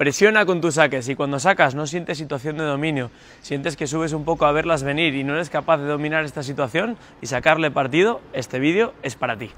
Presiona con tus saques y cuando sacas no sientes situación de dominio, sientes que subes un poco a verlas venir y no eres capaz de dominar esta situación y sacarle partido, este vídeo es para ti.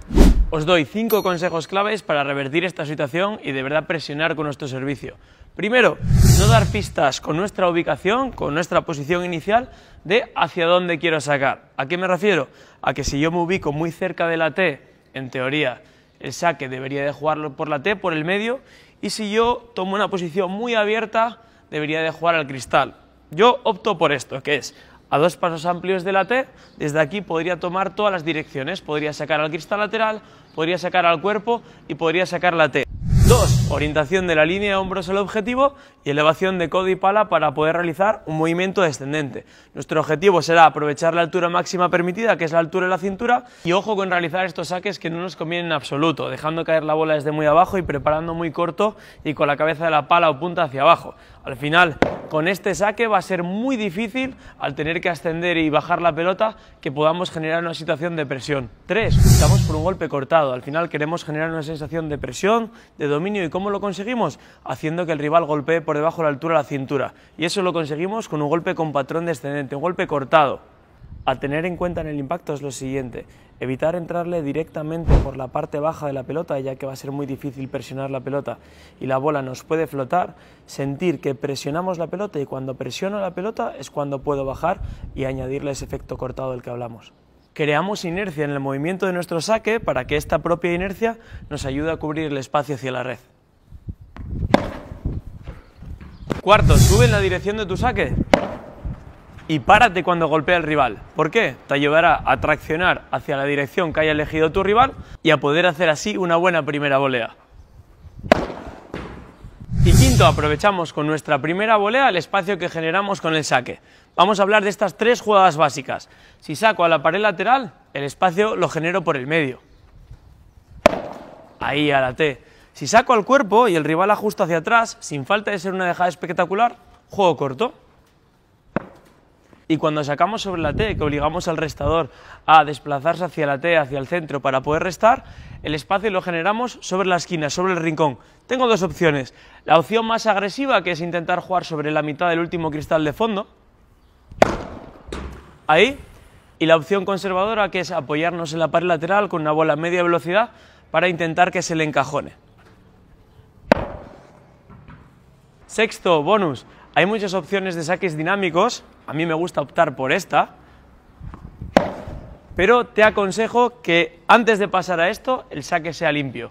Os doy cinco consejos claves para revertir esta situación y de verdad presionar con nuestro servicio. Primero, no dar pistas con nuestra ubicación, con nuestra posición inicial de hacia dónde quiero sacar. ¿A qué me refiero? A que si yo me ubico muy cerca de la T, en teoría, el saque debería de jugarlo por la T, por el medio, y si yo tomo una posición muy abierta, debería de jugar al cristal. Yo opto por esto, que es a dos pasos amplios de la T, desde aquí podría tomar todas las direcciones, podría sacar al cristal lateral, podría sacar al cuerpo y podría sacar la T. Dos, orientación de la línea de hombros al objetivo y elevación de codo y pala para poder realizar un movimiento descendente. Nuestro objetivo será aprovechar la altura máxima permitida, que es la altura de la cintura, y ojo con realizar estos saques que no nos convienen en absoluto, dejando caer la bola desde muy abajo y preparando muy corto y con la cabeza de la pala o punta hacia abajo. Al final, con este saque va a ser muy difícil, al tener que ascender y bajar la pelota, que podamos generar una situación de presión. 3. Estamos por un golpe cortado. Al final queremos generar una sensación de presión, de dominio y ¿Cómo lo conseguimos? Haciendo que el rival golpee por debajo de la altura de la cintura. Y eso lo conseguimos con un golpe con patrón descendente, un golpe cortado. A tener en cuenta en el impacto es lo siguiente, evitar entrarle directamente por la parte baja de la pelota, ya que va a ser muy difícil presionar la pelota y la bola nos puede flotar, sentir que presionamos la pelota y cuando presiono la pelota es cuando puedo bajar y añadirle ese efecto cortado del que hablamos. Creamos inercia en el movimiento de nuestro saque para que esta propia inercia nos ayude a cubrir el espacio hacia la red. Cuarto, sube en la dirección de tu saque y párate cuando golpea el rival. ¿Por qué? Te llevará a traccionar hacia la dirección que haya elegido tu rival y a poder hacer así una buena primera volea. Y quinto, aprovechamos con nuestra primera volea el espacio que generamos con el saque. Vamos a hablar de estas tres jugadas básicas. Si saco a la pared lateral, el espacio lo genero por el medio. Ahí, a la T. Si saco al cuerpo y el rival ajusta hacia atrás, sin falta de ser una dejada espectacular, juego corto. Y cuando sacamos sobre la T, que obligamos al restador a desplazarse hacia la T, hacia el centro, para poder restar, el espacio lo generamos sobre la esquina, sobre el rincón. Tengo dos opciones. La opción más agresiva, que es intentar jugar sobre la mitad del último cristal de fondo. Ahí. Y la opción conservadora, que es apoyarnos en la pared lateral con una bola a media velocidad para intentar que se le encajone. Sexto, bonus. Hay muchas opciones de saques dinámicos. A mí me gusta optar por esta. Pero te aconsejo que antes de pasar a esto, el saque sea limpio.